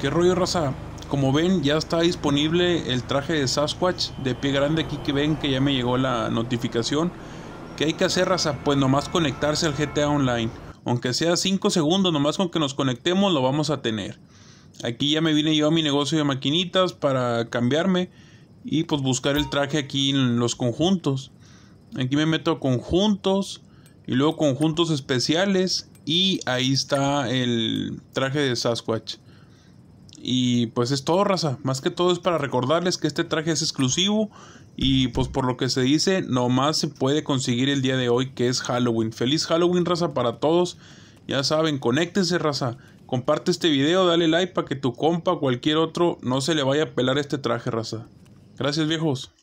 ¿Qué rollo, raza? Como ven, ya está disponible el traje de Sasquatch de pie grande aquí que ven que ya me llegó la notificación. ¿Qué hay que hacer, raza? Pues nomás conectarse al GTA Online. Aunque sea 5 segundos, nomás con que nos conectemos lo vamos a tener. Aquí ya me vine yo a mi negocio de maquinitas para cambiarme y pues buscar el traje aquí en los conjuntos. Aquí me meto conjuntos y luego conjuntos especiales y ahí está el traje de Sasquatch. Y pues es todo, raza. Más que todo es para recordarles que este traje es exclusivo. Y pues por lo que se dice, nomás se puede conseguir el día de hoy que es Halloween. Feliz Halloween, raza, para todos. Ya saben, conéctense, raza. Comparte este video, dale like para que tu compa, cualquier otro, no se le vaya a pelar este traje, raza. Gracias, viejos.